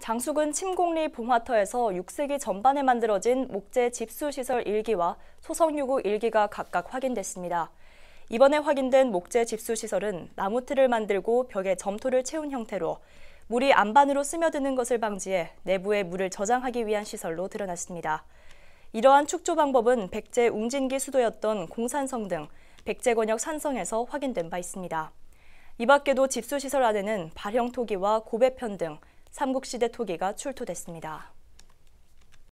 장숙은 침곡리 봉화터에서 6세기 전반에 만들어진 목재 집수시설 일기와 소성유구 일기가 각각 확인됐습니다. 이번에 확인된 목재 집수시설은 나무틀을 만들고 벽에 점토를 채운 형태로 물이 안반으로 스며드는 것을 방지해 내부에 물을 저장하기 위한 시설로 드러났습니다. 이러한 축조 방법은 백제 웅진기 수도였던 공산성 등 백제권역 산성에서 확인된 바 있습니다. 이 밖에도 집수시설 안에는 발형 토기와 고배편 등 삼국시대 토기가 출토됐습니다.